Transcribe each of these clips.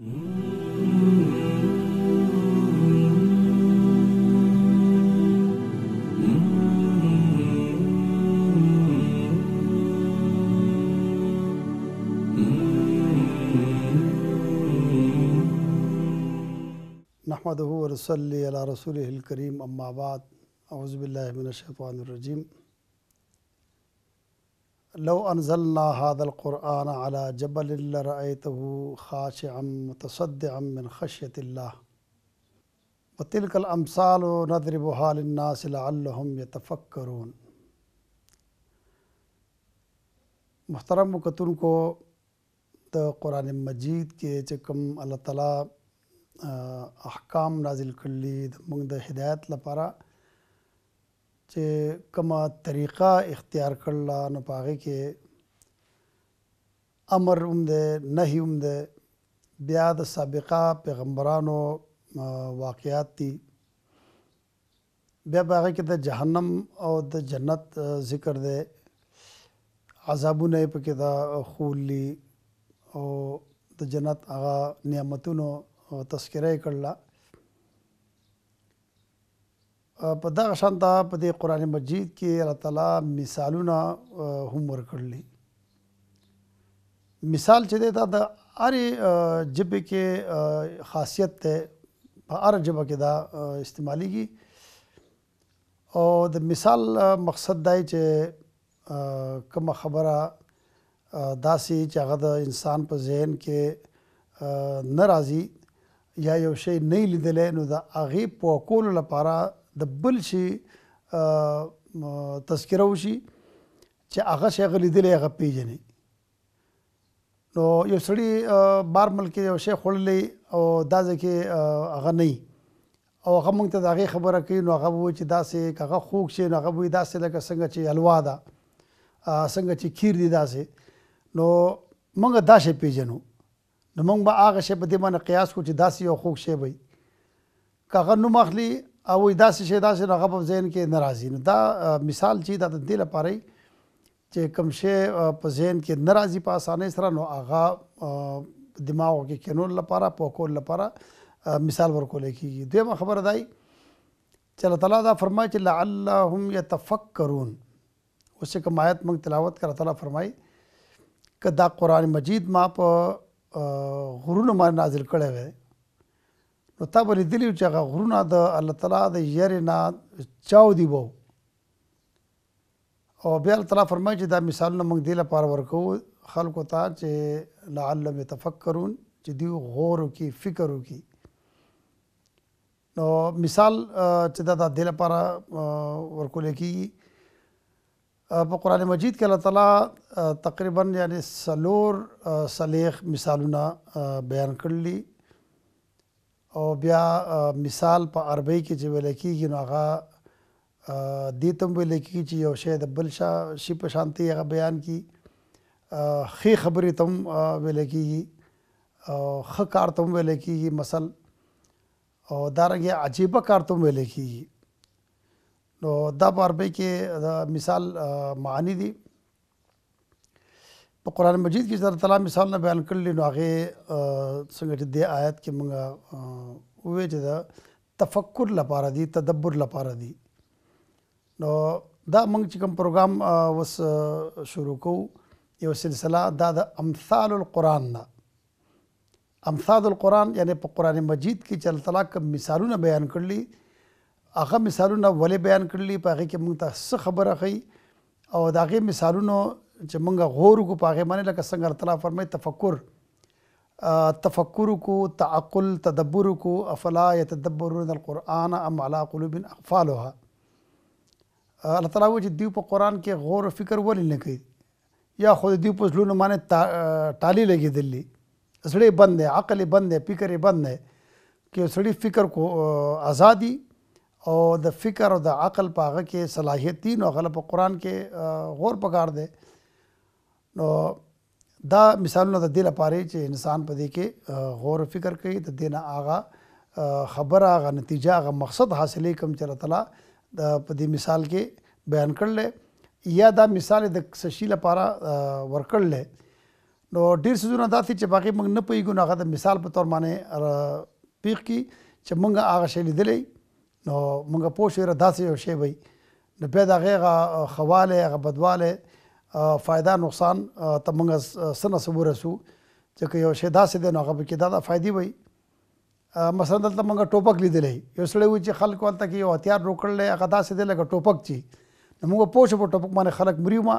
نحمده ونصلي على رسوله الكريم أما بعد أعوذ بالله من الشيطان الرجيم لو أنزلنا هذا القرآن على جبل لرأيته خاشعا متصدعا من خشية الله وتلك الأمثال نضربها للناس لعلهم يتفكرون محترم مکتن کو دا قرآن مجید کے چکم اللہ تعالی احکام نازل کرلی دا موږ د هدایت چې کومه طریقه اختیار کړله نو په هغې کې امر هم دی نهي هم دی بیا د سابقه پیغمبرانو واقعات دي بیا په هغې کې د جهنم او د جنت ذکر دی عذابونه یې پکې دا خولي او د جنت هغه نعمتونو تذکره یې کړله په دغه شان دا په دې قران مجید کې الله تعالی مثالونه هم ورکړلي مثال چې دی دا د هرې جبې کې خاصیت دی په هر جبه کې دا استعمالیږي او د مثال مقصد دی چې کومه خبره داسې چې هغه د انسان په ذهن کې نه راځي یا یو شی نه لیدلی نو د هغې په کولو لپاره د بل شي تذکره وشي چې هغه شی هغه لیدلی هغه پیژني نو یو سړی بار ملک یو شی خوړلی او دا ځکه هغه نه او هغه مونږ ته د هغې خبره کوي نو هغه ووایي چې داسې که هغه خوږ شي نو هغه وایي داسې لکه څنګه چې حلوا ده څنګه چې کیر دي داسې نو مونږ دا شی پیژنو نو مونږ به هغه شی په دې باندې قیاس کړو چې داسې یو خوږ شی وي که هغه نوم اخلي او وې داسې شی داسې هغه په ذهن کې ناراضي نو دا مثال چې دا د دې لپاره چې کوم شی په ذهن کې ناراضي په اسانۍ سره نو هغه دماغ کې کینول لپاره په کول لپاره مثال ورکول کېږي دویمه خبره دای چې الله تعالی دا فرمایي چې لعلهم يتفکرون اوس کوم آیت موږ تلاوت کړه تعالی فرمایي کدا قران مجید ما په غرونو باندې نازل کړی وی نو تا به لیدلی چې هغه غرونه د الله تعالی د یرې نه چاو دی وو او بیا الله تعالی فرمایي چې دا مثالونه موږ دی لپاره ورکو خلکو ته چې لعلهم يتفکرون چې دی غور وکي فکر وکي نو مثال چې دا د دل لپاره ورکول کیږي په قران مجید کې الله تعالی تقریبا یعنی سلور سلیخ مثالونه بیان کړلی او بیا مثال په عربی کې چې ویل کېږي نو هغه دې تم ویل کېږي چې یو شی د بل شا شي په شانتي هغه بیان کی خې خبرې تم ویل کېږي او خ کار تم ویل کېږي مثل او دارنګه عجیبه کار تم ویل کېږي نو دا په عربی کې مثال معنی دي په قران مجید کې چې تعالی مثال نه بیان کړل نو هغه څنګه چې د آیات کې موږ وې چې دا تفکر لپاره دی تدبر لپاره دی نو دا موږ چې کوم پروګرام وس شروع کوو یو سلسله دا د امثال القرآن نه امثال القرآن یعنی په قرآن مجید کې چې الله تعالی کوم مثالونه بیان کړلي هغه مثالونه ولې بیان کړلي په هغه کې موږ ته څه خبره ښیي او د هغې مثالونو چې مونږ غور کو پاغه باندې لکه څنګه الله فرمای تفکر تفکر کو تعقل تدبر کو افلا يتدبرون القرآن ام على قلوب اقفالها الله تعالی و چې دی په قران کې غور او فکر ولې نه کوي یا خود دی په ځلونو باندې تالی لګي دلی سړی بند دی عقل بند دی فکر بند دی کې سړی فکر کو ازادي او د فکر او د عقل پاغه کې صلاحیت دي نو غلب قران کې غور پکار دی نو دا مثالونه د دې لپاره چې انسان په دې کې غور او فکر کوي د دې نه آغا خبره آغا نتیجه آغا مقصد حاصلې کوم چې الله تعالی د په دې مثال کې بیان کړل یا دا مثال د سشي لپاره ورکړل نو ډیر سيزونه داسې چې باقي موږ نه پوهیږو هغه د مثال په تور باندې پیښ کی چې موږ هغه شی لیدلې نو موږ پوه شو داسې یو شی وي نو بیا د هغه خواله هغه بدواله فائدہ نقصان ته موږ سره صبر رسو چې که یو شی داسې دی نو هغه پکې دا د فائدې وي مثلا دلته موږ ټوپک لیدلې یو سړی و چې خلکو هلته کې یو هتیار روکړلی هغه داسې دی لکه ټوپک چې نو موږ پوه شو په ټوپک باندې خلک مري ما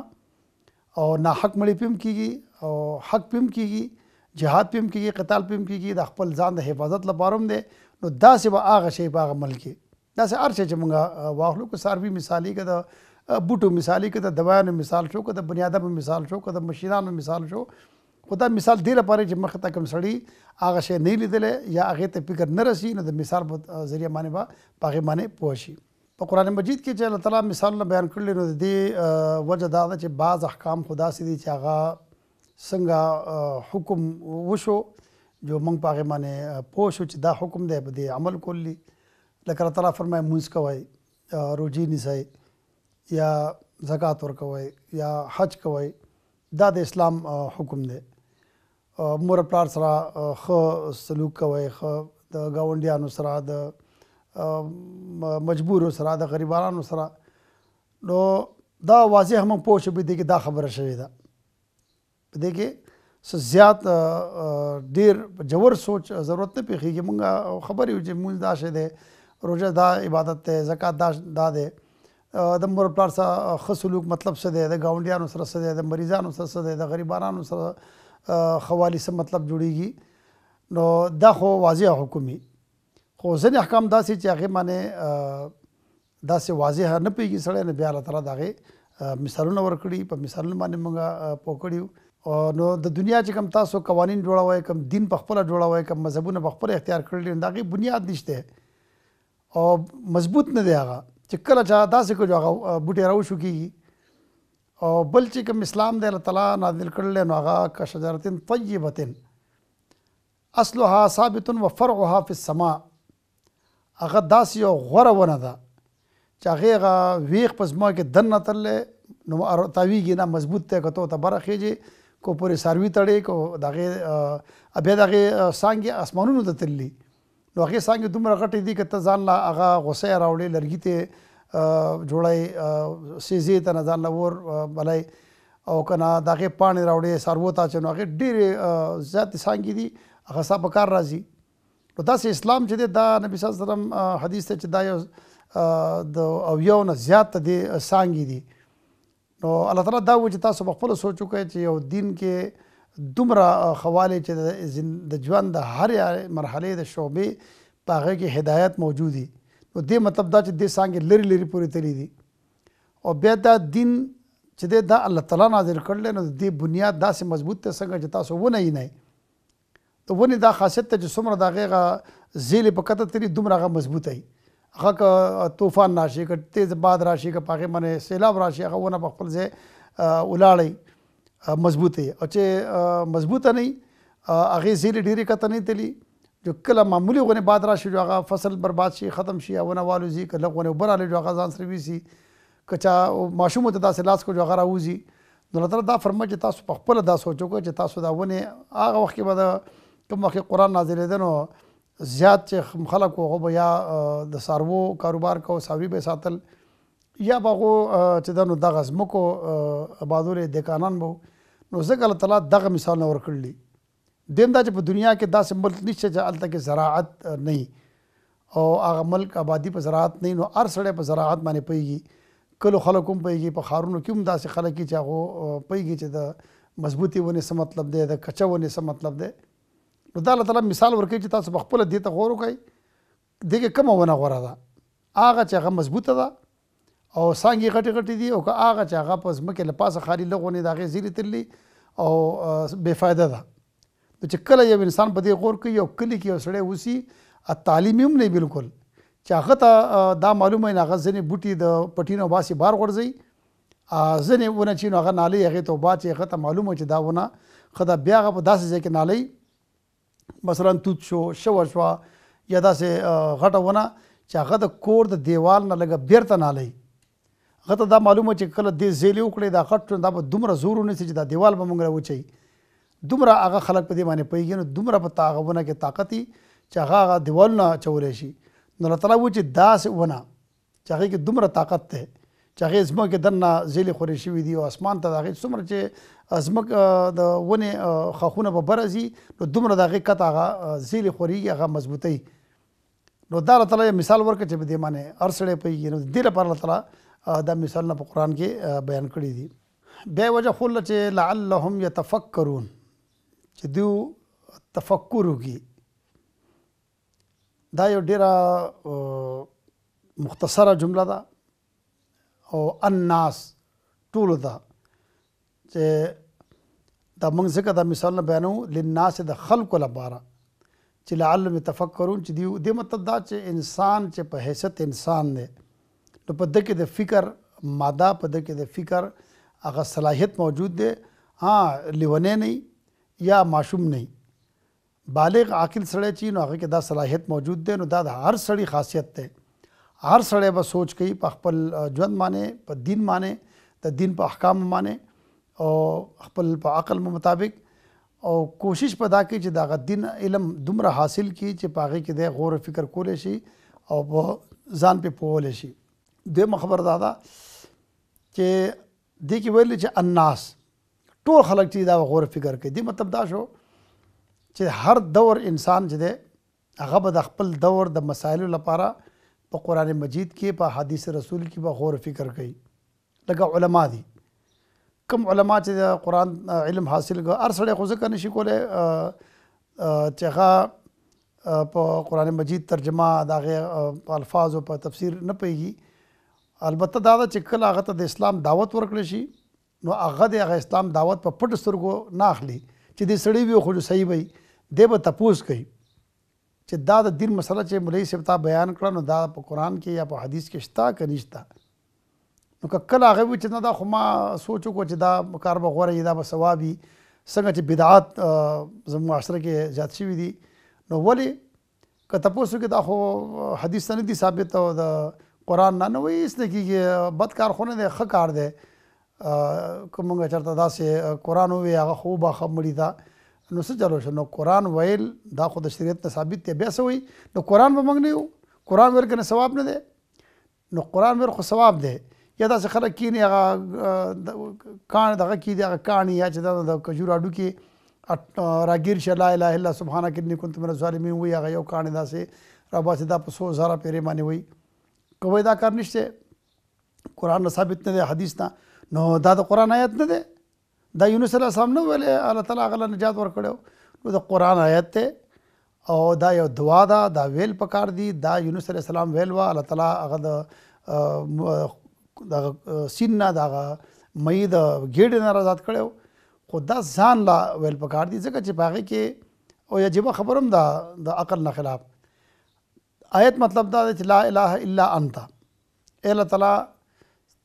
او ناحق مړي پم کیږي او حق پم کیږي جهاد پم کیږي قتال پم کیږي د خپل ځان د حفاظت لپاره هم دی نو داسې به هغه شی په هغه ملک داسې هر شی چې موږ واخلو که څاروي مثالي که د بوټو مثالی که د دوایانو مثال شو که د بنیادم مثال شو که د مشینانو مثال شو خو دا مثال دې لپاره چې مخ ته کوم سړی هغه شی نه لیدلې یا هغې ته فکر نه رسي نو د مثال په ذریعه باندې به په هغې باندې پوه شي په قرآن مجید کې چې الله تعالی مثالونه بیان کړلي نو د دې وجه دا ده چې بعض احکام خو داسې دي چې هغه څنګه حکم وشو جو موږ په هغې باندې پوه شو چې دا حکم دی په دې عمل کولی لکه الله تعالی فرمایي مونځ کوئ روجي نیسئ یا زکات ورکوي یا حج کوي دا د اسلام حکم دی مور پلار سره خو سلوک کوي خو د گاونډیانو سره د مجبورو سره د غریبانو سره نو دا واضح هم پوه شو دی کې دا خبره شوې ده په دې کې څه زیات ډیر جوور سوچ ضرورت نه پیخیږي مونږ خبرې یو چې مونږ دا شې ده روزه دا عبادت ده زکات دا ده د مور پلار سره ښه سلوک مطلب څه دی د گاونډیانو سره څه دی د مریضانو سره څه دی د غریبانو سره خوالي څه مطلب جوړیږي نو دا خو واضح حکمي خو ځینې احکام داسې چې هغې باندې داسې واضح نه پوهېږي سړی نو بیا الله تعالی د هغې مثالونه ورکړي په مثالونو باندې موږ پوه کړي نو د دنیا چې کم تاسو قوانین جوړوئ کم دین په خپله جوړوئ کم مذهبونه په خپله اختیار کړي د هغې بنیاد نشته او مضبوط نه دی هغه چې کله چا داسې کو هغه بوټي راوشو کیږي او بل چې کوم اسلام دی الله تعالی نازل کړل نو هغه که شجرتن طیبتن اصلها ثابت و فرعها فی السماء هغه داسې یو غوره ونه ده چې هغې هغه ویغ په زما کې دننه تللی نو تاویږي نه مضبوط دی که تو ته بره خیږي کو پورې څاروي تړې کو د هغې بیا د هغې څانګې اسمانونو ته تللي نو هغه څنګه دومره غټې دي کته ځان لا هغه غوسه راوړي لرګي ته جوړای سيزي ته ځان لا ور بلای او کنا دغه پانی راوړي سرو ته چنو هغه ډېر زیات څنګه دي هغه صاحب کار راځي نو دا اسلام چې دا نبی صلی الله علیه وسلم حدیث ته چې دا یو د او یو نه زیات دي څنګه دي نو الله تعالی دا و چې تاسو خپل سوچ وکړئ چې یو دین کې دومره خواله چې د ژوند د هر مرحله د شعبې په هغه کې هدایت موجود دي نو دې مطلب دا چې د سانګې لری لری پورې تللی دي او بیا دا دین چې دا الله تعالی نازل کړل نو دې بنیاد داسې مضبوط ته څنګه چې تاسو ونه یې نه ته ونه دا خاصیت ته چې څومره دا غیغه زیل په کته تری دومره غ مضبوط ای هغه طوفان راشي که تیز باد راشي که پاغه منه سیلاب راشي هغه ونه په خپل ځای ولاړی مضبوطه او چې مضبوطه نه هغه زیرې ډیره کته نه تلی جو کله معمولی غونه باد راشي جو هغه فصل برباد شي ختم شي او نه والو زی کله غونه وبراله جو هغه ځان سره ویسي کچا ماشوم ته داسې لاس کو جو هغه راوځي نو الله تعالی دا فرمایي چې تاسو په خپل دا سوچو چې تاسو دا ونه هغه وخت کې به کوم وخت قرآن نازل دنو زیات چې خلک هغه به یا د سارو کاروبار کو ساوی به ساتل یا باغو چې دنو دغه زمکو آبادور د کانان بو نو ځکه الله تعالی دغه مثالونه ورکړل دي دیم دا چې په دنیا کې داسې ملک نشته چې هلته کې زراعت نه او هغه ملک آبادی په زراعت نه نو هر سړی په زراعت باندې پیږي کلو خلک هم پیږي په ښارونو کې هم داسې خلک چې هغه پیږي چې د مضبوطي ونې څه مطلب دی د کچه ونې څه مطلب دی نو دا الله تعالی مثال ورکوي چې تاسو په خپله دې ته غور وکړئ دې کې کومه ونه غوره ده هغه چې هغه مضبوطه ده او سانګي غټي غټي دي او که هغه چې هغه پس مکه له پاسه خالي لغونه داغه زیری تللی او بے فایده ده نو چې کله یو انسان په دې غور کوي یو کلی کې وسړی وسی ا تعلیم هم نه بالکل چې هغه ته دا معلومه نه هغه ځنې بوټي د پټینو باسي بار غورځي ا ځنې ونه چې هغه نالي هغه ته با چې هغه ته معلومه چې دا ونه خدا بیا هغه په داسې ځای کې نالي مثلا توت شو شور شو یا داسې غټه ونه چې هغه د کور د دیوال نه لګه بیرته نالي غته دا معلومه چې کله دې زیلې وکړې دا غټ دا به دومره زور ونیسي چې دا دیوال به موږ راوچي دومره هغه خلک په دې باندې پیږي نو دومره په تاغونه کې طاقت چې هغه هغه دیوالونه چولې شي نو الله تعالی و چې داسې ونه چې هغې کې دومره طاقت دی چې هغې ځمکې دننه زیلې خورې شوي دي او اسمان ته د هغې څومره چې ځمک د ونې ښاخونه به بره ځي نو دومره د هغې قطع هغه زیلې خورېږي هغه مضبوطوي نو دا الله تعالی مثال ورکړه چې په دې باندې هر سړی پیږي نو دې لپاره الله تعالی دا مثالونه په قران کې بیان کړي دي بیا وجه خو چې لعلهم يتفکرون چې دوی تفکر وکړي دا یو ډیره مختصره جمله ده او الناس ټول ده چې دا موږ ځکه دا مثالونه بیانو للناس د خلکو لپاره چې لعلهم يتفکرون چې دی د مطلب دا چې انسان چې په حیثیت انسان دی نو په دکې د فکر ماده په دکې د فکر هغه صلاحیت موجود دی ها لیونه نه یا ماشوم نه بالغ عاقل سړی چې نو هغه کې دا صلاحیت موجود دی نو دا د هر سړی خاصیت دی هر سړی به سوچ کوي په خپل ژوند باندې په دین باندې د دین په احکام باندې او خپل په عقل مطابق او کوشش پدا کوي چې دا دین علم دومره حاصل کړي چې پاغه کې د غور فکر کولې شي او ځان په پوهول شي دویمه خبر دا ده چې دې کې ویل چې الناس ټول خلک چې دا غور فکر کوي دې مطلب دا شو چې هر دور انسان چې دی هغه به د خپل دور د مسایلو لپاره په قرآن مجید کې په حدیث رسول کې به غور فکر کوي لکه علما دي کم علما چې د قرآن علم حاصل کړ هر سړی خو ځکه نشي کولی چې هغه په قرآن مجید ترجمه د هغې په الفاظو په تفسیر نه پوهېږي البته دا د چکل هغه ته د اسلام دعوت ورکړ شي نو هغه د هغه اسلام دعوت په پټ سترګو نه اخلي چې د سړی وي خو صحیح وي دی به تپوس کوي چې دا د دین مسله چې مولوی صاحب تا بیان کړه نو دا په قران کې یا په حدیث کې شتا که نشتا نو ککل هغه وي چې نه دا خو ما سوچو کو چې دا کار به غوره دا به ثوابي څنګه چې بدعات زموږ معاشره کې زیات شوي دي نو ولې که تپوسو کې دا خو حدیث نه دي ثابت او د قران نه نوې اس نه کیږي بد کار خونه دی ښه کار دی کومه چرته داسې قران وی هغه خو به خمړی دا نو څه چلو شنو قران ویل دا خو د شریعت نه ثابت دی بیا سوي نو قران به موږ نه یو قران ور کنه ثواب نه دی نو قران ور خو ثواب دی یا داسې خلک کینی هغه کان دغه کی دی هغه کانی یا چې دا کجور اډو کې راګیر شه لا اله الا سبحانك اني كنت من الظالمين وی هغه یو کاڼی داسې را باسي دا په څو زره پیرې باندې وی کوي دا کار نشته قران نه ثابت نه دی حدیث نه نو دا د قران آیت نه دی دا یونس علیه السلام نه ویل الله تعالی غل نجات ورکړو نو د قران آیت ته او دا یو دعا ده دا ویل پکار دی دا یونس علیه السلام ویل وا الله تعالی هغه د د سین نه دا مې د ګډ نه آزاد کړو خو دا ځان لا ویل پکار دی ځکه چې باغې کې او یجب خبرم دا د عقل نه خلاف آیت مطلب دا دی چې لا اله الا انت الله تعالی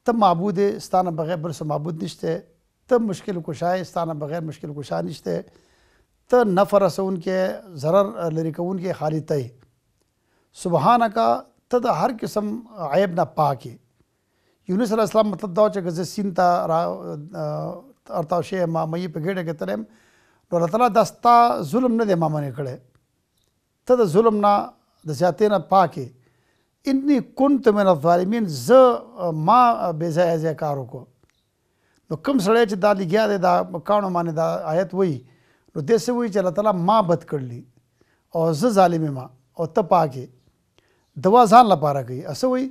ته معبود ستانه بغیر بل څه معبود نشته ته مشکل کشای ستانه بغیر مشکل کشا نشته ته نفر رسون کې ضرر لري کون کې خالی ته سبحانك ته د هر قسم عیب نه پاکي یونس علی السلام مطلب دا چې غزه سین تا ارتاو شی ما مې په ګډه کې ترم نو الله تعالی دستا ظلم نه دی ما منې کړي ته د ظلم نه د زیاتې نه پاکې انی کنت من الظالمین ز ما بے ځای ځای کار وکړو نو کوم سړی چې دا لګیا دی دا کانو باندې دا آیت وایي نو دې څه وایي چې الله تعالی ما بد کړلی او زه ظالمې ما او ته پاکې دوا ځان لپاره کوي اسه وایي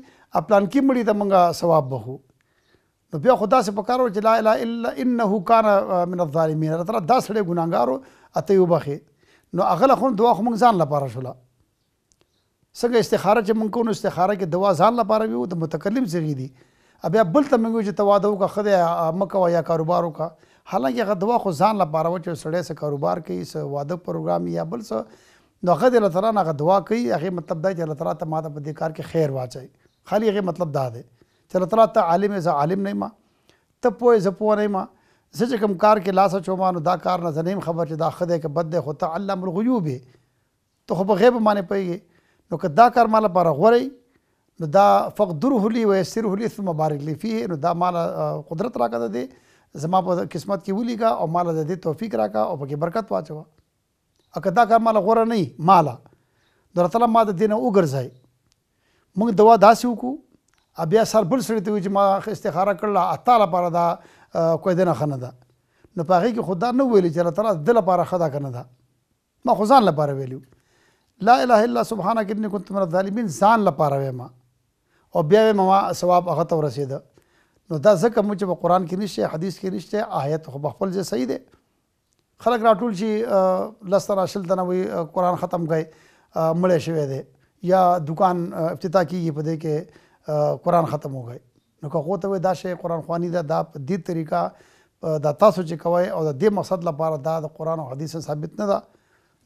پلان کې مړي ته مونږه ثواب بخو نو بیا خدا سے پکارو چې لا اله الا انه کان من الظالمین الله تعالی دا سړی ګناګارو اته یو بخي نو هغه له دعا خو مونږ ځان لپاره شوله څنګه استخاره چې مونږ کو نو استخاره کې دوا ځان لپاره ویو د متکلم څخه دي بیا بل ته مونږ چې تواده وکړه خدای مکه یا کاروبار وکړه حالانکه هغه دوا خو ځان لپاره و چې سړی سره کاروبار کوي سه واده پروګرام یا بل څه نو هغه د الله تعالی نه دوا کوي هغه مطلب دا چې الله تعالی ته ماته په دې کار کې خیر واچي خالی هغه مطلب دا دی چې الله تعالی ته عالم زه عالم نه ما ته پوهه زه پوه نه ما زه چې کوم کار کې لاسه چوما نو دا کار نه زنیم خبر چې دا خدای کې بد دی خو ته علم الغیوب ته خو په غیب باندې پیږي نو که دا کار مال لپاره غوړی نو دا فقدره لی ویسره لی ثم بارک لی فيه نو دا مال قدرت راکړه دې زما په قسمت کې ولیکا او مال دې توفیق راکا او پکې برکت واچو اګه دا کار مال غوړه نه مال درته ما د دینه وګرځای موږ دوا داسې وکړو بیا سر بل سړی ته چې ما استخاره کړله اته لپاره دا کوی دینه خنه ده نو په هغې کې خو دا نه ویلي چې الله تعالی د ده لپاره ښه ده که نه ده ما خو ځان لپاره ویلي وو لا اله الا سبحانك اني كنت من الظالمین ځان لپاره وایم او بیا وایم ما ثواب هغه ته ورسېده نو دا ځکه موږ چې په قران کې نشته حدیث کې نشته آیت خو خپل ځای صحیح دی خلک راټول شي لس تر شل تنه وي قران ختم کړي مړې شوی دی یا دکان افتتاح کیږي په دې کې قران ختم وګي نو که خو ته وې دا شی قران خواني دا د دې طریقه دا تاسو چې کوي او د دې مقصد لپاره دا د قران او حدیث ثابت نه ده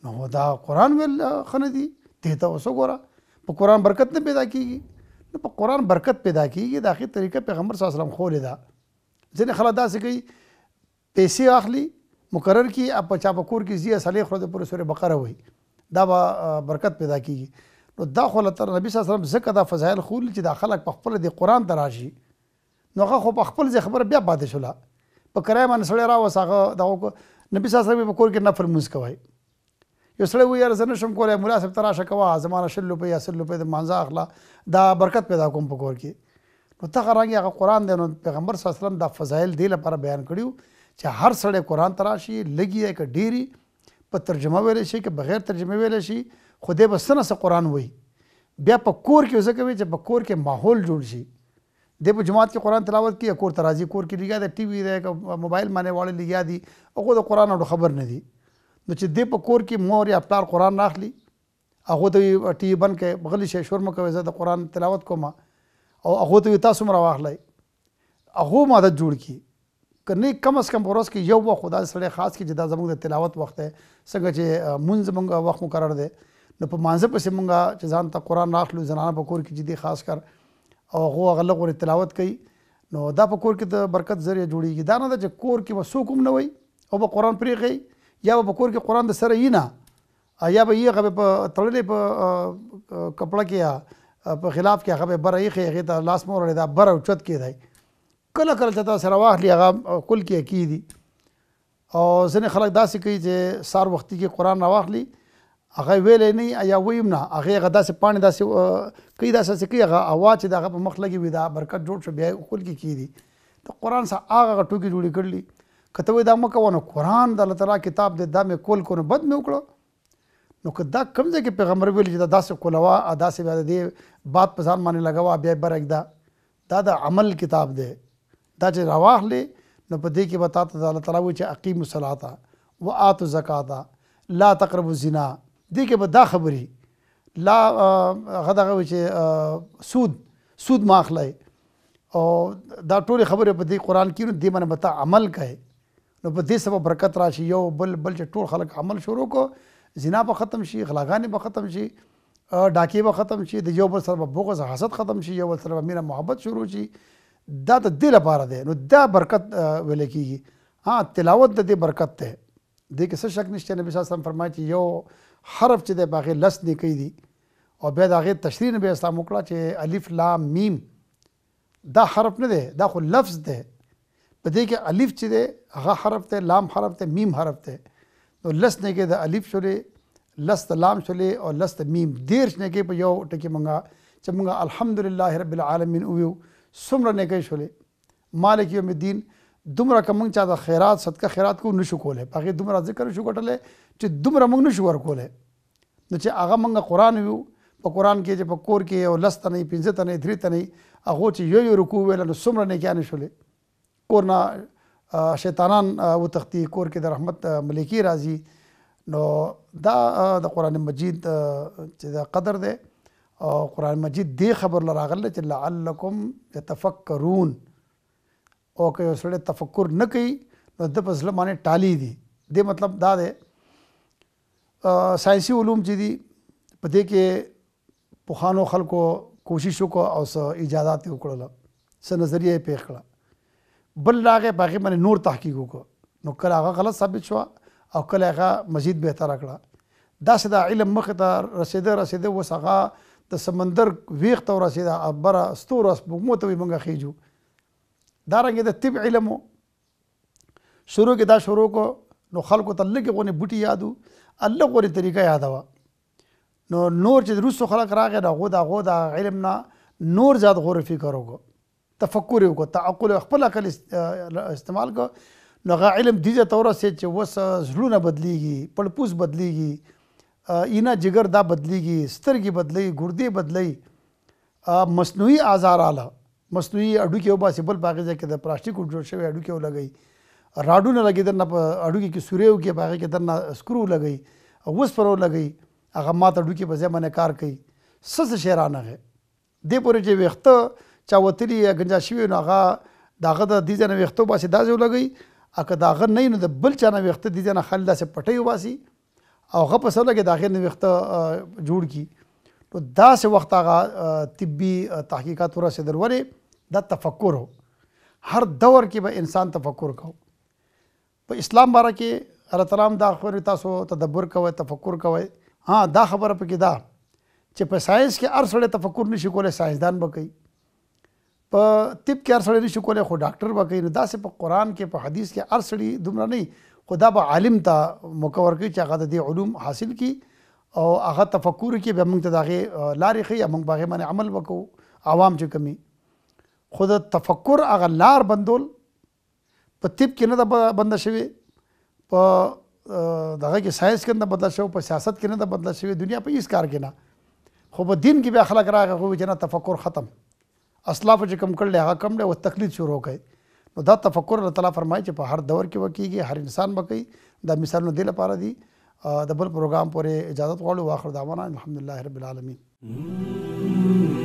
نو دا قران ویل خنه دي ته ته اوس وګوره په قران برکت نه پیدا کیږي نو په قران برکت پیدا کیږي د اخی طریقه پیغمبر صلی الله علیه وسلم خولې ده ځینې خلک داسې کوي پیسې اخلي مقرر کی اپ چا په کور کې زیه صالح خو د پر سورې بقره وای دا به برکت پیدا کیږي نو دا خو تر نبی صلی الله علیه وسلم زکه دا فضایل خول چې دا خلک په خپل د قران دراشي نو هغه خو په خپل ځ خبر بیا پاتې شولا په کرایه باندې سړی راوس هغه دا نبی صلی الله علیه وسلم په کور کې نفر مونږ کوي یو سړی وي یاره زه نشم کولی ملا صاحب ته راشه کوه زمانه شل روپۍ یا سل روپۍ د مانځه اخله دا برکت پیدا کوم په کور کې نو دغه رنګ هغه قرآن دی نو پیغمبر صلی وسلم دا فضایل دې لپاره بیان کړي چې هر سړی قرآن ته راشي لږ یې که ډېري په ترجمه ویلی شي که بغیر ترجمه ویلی شي خو دی به څه نه څه قرآن وایي بیا په کور کې ځکه وي چې په کور کې ماحول جوړ شي د په جماعت کې قران تلاوت کې کور ترازی کور کې لګیا د ټي وي د موبایل باندې واړه لګیا دي هغه د قران او خبر نه دي نو چې دې په کور کې مور یا پلار قران راخلی هغه ته ټي بن کې بغلی شي شور مکه زه د قران تلاوت کوم او هغه ته تاسو مرا واخلای هغه ماده جوړ کی کني کم اس کم پروس کې یو وخت خدای سره خاص کې جدا زموږ د تلاوت وخت دی څنګه چې مونږ زموږ وخت مقرر دی نو په مانزه پسې مونږه چې ځان ته قران راخلو زنانه په کور کې جدي خاص کر او هغه غلغ ور تلاوت کوي نو دا په کور کې د برکت ذریعہ جوړیږي دا نه چې کور کې وسو کوم نه وي او په قران پرې غي یا په کور کې قران د سره یینه یا به یې غو په تړلې په کپړه کې یا په خلاف کې هغه بره یې خېغه ته لاس مور لري دا بره چت کې دی کله کله چې تاسو راوخلی هغه کل کې کی دي او ځنه خلک داسې کوي چې سار وختي کې قران راوخلی هغه ویلې نه یا ویم نه هغه غدا سه پانی داسې کوي داسې کوي هغه اواز چې دغه په مخ لګي وي دا برکت جوړ شو بیا کل کې کی دي ته قران سره هغه ټوکی جوړی کړلی کته وې دا مکه ونه قران د الله تعالی کتاب دې دا مې کول کو نه بد مې وکړو نو که دا کوم ځای کې پیغمبر ویل چې دا داسې کولوا داسې بیا دې بات په ځان باندې لګوا بیا برګ دا دا د عمل کتاب دی دا چې راواخلې نو په دې کې به تاته الله تعالی وایي چې اقیم الصلاۃ و آتو زکاتا لا تقربوا الزنا دې کې به دا خبرې لا هغه دغه چې سود سود ماخلای او دا ټول خبره په دې قران کې نو دې باندې به عمل کوي نو په دې سبب برکت راشي یو بل بل چې ټول خلک عمل شروع کو زنا به ختم شي غلاګانې به ختم شي ډاکې به ختم شي د یو بل سره به بغض حسد ختم شي یو بل سره به مینه محبت شروع شي دا د دې لپاره دی نو دا برکت ویل کیږي ها تلاوت د دې برکت ته دې کې څه شک نشته نبی صلی الله علیه وسلم فرمایي چې یو حرف چې دی باغې لس نه کوي دي او بیا د هغې تشریح نبی اسلام وکړه چې الف لام میم دا حرف نه دی دا خو لفظ دی په دې کې الف چې دی هغه حرف دی لام حرف دی میم حرف دی نو لس نه کې د الف شولې لس د لام شولې او لس د میم دیرش نه کې په یو ټکی مونږه چې مونږه الحمدلله رب العالمین او څومره نه کې شولې مالک یوم الدین دومره که مونږ چا د خیرات صدقه خیرات کو نشو کوله هغه دومره ذکر شو کټله چې دومره مونږ نشو ورکوله نو چې هغه مونږه قران ویو په قران کې چې په کور کې او لست نه پنځه نه درې نه هغه چې یو یو رکوع ویل نو څومره نه کې نه شولې کور نه شیطانان وتختی کور کې د رحمت ملکی راځي نو دا د قران مجید چې دا قدر ده او قران مجید دی خبر لراغله چې لعلکم تفکرون او که یو سړی تفکر نه کوي نو د په زړه باندې ټالی دي دې مطلب دا ده ساینسي علوم چې دي په دې کې پوخانو خلکو کوشش وکړو او اجازه یې وکړله څه نظریه یې پیښ کړه بل راغې باغې باندې نور تحقیق وکړو نو کله هغه غلط ثابت شو او کله هغه مزید بهتره کړه داسې دا علم مخې ته رسېده رسېده اوس هغه د سمندر ویښ ته ورسېده بره ستورو سپوږمو ته وي موږ خیجو دارنګې د طب علم شروع کې دا شروع کو نو خلکو ته لږې غونې بوټي یادو الله غونې طریقه یادوه نو نور چې وروستو خلک راغی د هغو د هغو د علم نه نور زیات غور فکر وکړو تفکر وکړو تعقل خپل عقل استعمال کړو نو هغه علم دې ته ورسېد چې وس زړونه بدلیږي پړپوس بدلیږي اینا جګر دا بدلیږي سترګې بدلی ګردې بدلی مصنوعي آزار اله مصنوعي اډوکی او باسي بل باغې ځکه د پلاستیک جوړ شوی اډوکی او لګي راډونه لګي درنه په اډوکی کې سوریو کې باغې کې درنه سکرو لګي او وس پرو لګي هغه ماته اډوکی په ځای باندې کار کوي سس شیرانه ده دې پورې چې وخته چا وتلی گنجاشي وي نو هغه داغه د دې ځنه ویختو باسي داسې ولګي اګه داغه نه نو د بل چانه ویخته دې ځنه خل داسې پټي واسي او هغه په سره کې داغه نه ویخته جوړ کی نو داسې وخت هغه طبي تحقیقات ورسېدل وره د تفکر هر دور کې به انسان تفکر کوو په اسلام باره کې الله تعالی دا خبره تاسو تدبر کوئ تفکر کوئ ها دا خبره پکې ده چې په ساينس کې هر سړی تفکر نشي کولای ساينسدان به کوي په طب کې هر سړی نشي کولی خو ډاکټر به کوي نو داسې په قرآن کې په حدیث کې هر سړي دومره نه خو دا به عالم ته موقع ورکوي چې هغه د دې علوم حاصل کړي او هغه تفکر کې بیا موږ ته د هغې لارې ښیي موږ به هغې باندې عمل وکړو عوام چې کمی خو د تفکر هغه لار بندول په طب کې نه ده بنده شوې په دغه کې ساینس کې نه بدله شوې په سیاست کې نه ده بدله شوې دنیا په هیڅ کار کې نه خو په دین کې بیا خلک راغی خو چې نه تفکر ختم اسلاف چې کم کړل هغه کم دی او تقلید شروع کړي نو دا تفکر الله تعالی فرمایي چې په هر دور کې وکیږي هر انسان وکړي دا مثالونه دی لپاره دي د بل پروګرام پورې اجازه غواړو واخر دعوانا الحمدلله رب العالمین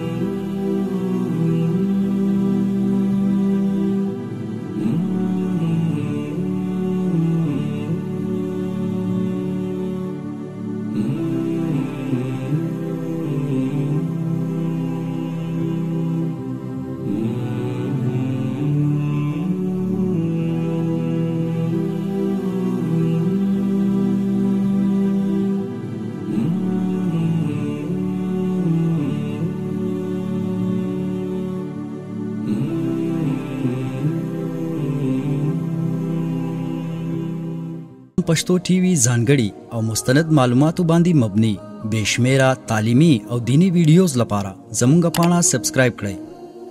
پښتو ټي وي ځانګړي او مستند معلوماتو باندې مبني بشمیره تعلیمی او دینی ویډیوز لپاره زموږ پاڼه سبسکرایب کړئ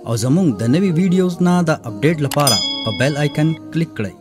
او زموږ د نوي ویډیوز نه د اپډیټ لپاره په بیل آیکن کلیک کړئ